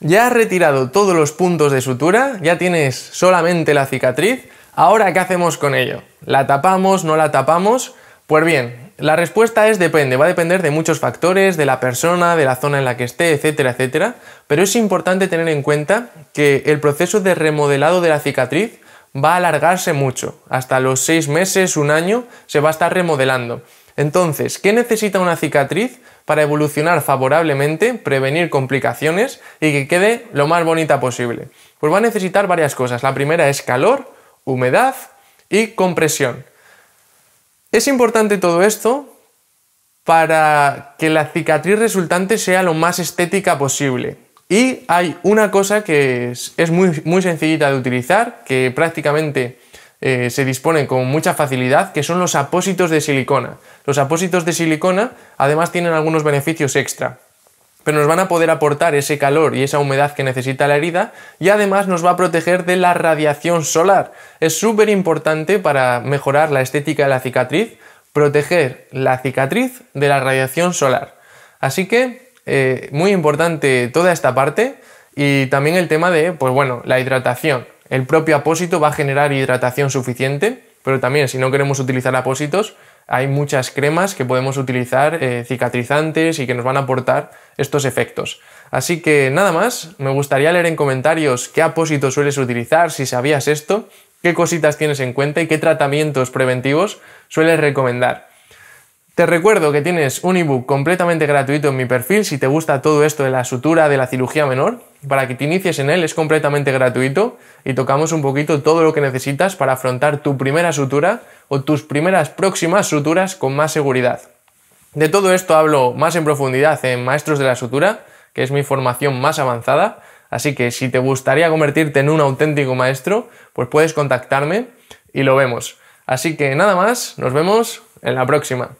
Ya has retirado todos los puntos de sutura, ya tienes solamente la cicatriz. Ahora, ¿qué hacemos con ello? ¿La tapamos? ¿No la tapamos? Pues bien, la respuesta es depende, va a depender de muchos factores, de la persona, de la zona en la que esté, etcétera, etcétera. Pero es importante tener en cuenta que el proceso de remodelado de la cicatriz va a alargarse mucho. Hasta los seis meses, un año, se va a estar remodelando. Entonces, ¿qué necesita una cicatriz para evolucionar favorablemente, prevenir complicaciones y que quede lo más bonita posible? Pues va a necesitar varias cosas. La primera es calor, humedad y compresión. Es importante todo esto para que la cicatriz resultante sea lo más estética posible. Y hay una cosa que es, muy, muy sencillita de utilizar, que prácticamente eh, se disponen con mucha facilidad, que son los apósitos de silicona. Los apósitos de silicona además tienen algunos beneficios extra, pero nos van a poder aportar ese calor y esa humedad que necesita la herida y además nos va a proteger de la radiación solar. Es súper importante para mejorar la estética de la cicatriz, proteger la cicatriz de la radiación solar. Así que, eh, muy importante toda esta parte y también el tema de, pues bueno, la hidratación. El propio apósito va a generar hidratación suficiente, pero también si no queremos utilizar apósitos, hay muchas cremas que podemos utilizar eh, cicatrizantes y que nos van a aportar estos efectos. Así que nada más, me gustaría leer en comentarios qué apósito sueles utilizar, si sabías esto, qué cositas tienes en cuenta y qué tratamientos preventivos sueles recomendar. Te recuerdo que tienes un ebook completamente gratuito en mi perfil si te gusta todo esto de la sutura, de la cirugía menor, para que te inicies en él, es completamente gratuito y tocamos un poquito todo lo que necesitas para afrontar tu primera sutura o tus primeras próximas suturas con más seguridad. De todo esto hablo más en profundidad en Maestros de la Sutura, que es mi formación más avanzada, así que si te gustaría convertirte en un auténtico maestro, pues puedes contactarme y lo vemos. Así que nada más, nos vemos en la próxima.